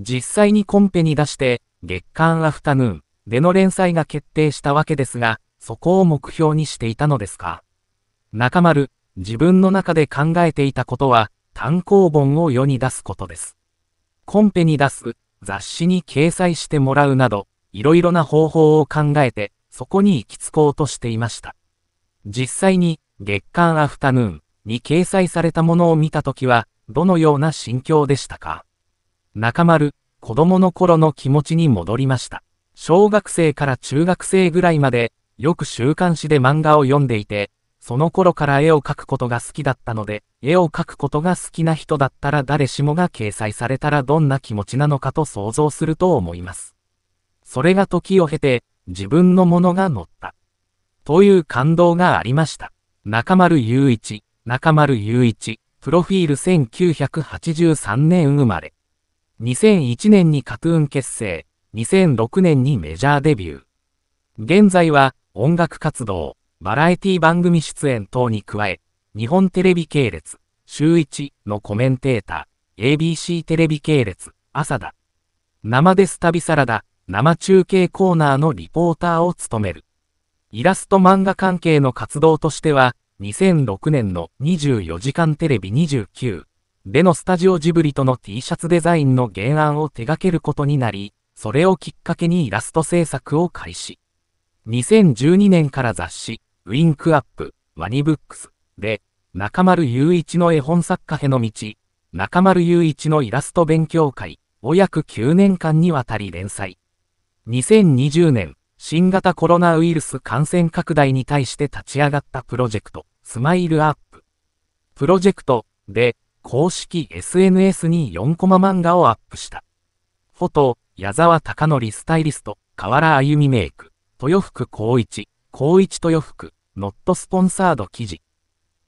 実際にコンペに出して、月刊アフタヌーンでの連載が決定したわけですが、そこを目標にしていたのですか。中丸、自分の中で考えていたことは、単行本を世に出すことです。コンペに出す、雑誌に掲載してもらうなど、いろいろな方法を考えて、そこに行き着こうとしていました。実際に、月刊アフタヌーンに掲載されたものを見たときは、どのような心境でしたか中丸、子供の頃の気持ちに戻りました。小学生から中学生ぐらいまで、よく週刊誌で漫画を読んでいて、その頃から絵を描くことが好きだったので、絵を描くことが好きな人だったら誰しもが掲載されたらどんな気持ちなのかと想像すると思います。それが時を経て、自分のものが乗った。という感動がありました。中丸雄一、中丸雄一、プロフィール1983年生まれ。2001年にカトゥーン結成、2006年にメジャーデビュー。現在は音楽活動、バラエティ番組出演等に加え、日本テレビ系列、週1のコメンテーター、ABC テレビ系列、朝だ。生です旅サラダ、生中継コーナーのリポーターを務める。イラスト漫画関係の活動としては、2006年の24時間テレビ29、でのスタジオジブリとの T シャツデザインの原案を手掛けることになり、それをきっかけにイラスト制作を開始。2012年から雑誌、ウィンクアップ、ワニブックスで、中丸雄一の絵本作家への道、中丸雄一のイラスト勉強会を約9年間にわたり連載。2020年、新型コロナウイルス感染拡大に対して立ち上がったプロジェクト、スマイルアップ。プロジェクトで、公式 SNS に4コマ漫画をアップした。フォト、矢沢貴則スタイリスト、河原あゆみメイク、豊福光一、光一豊福、ノットスポンサード記事。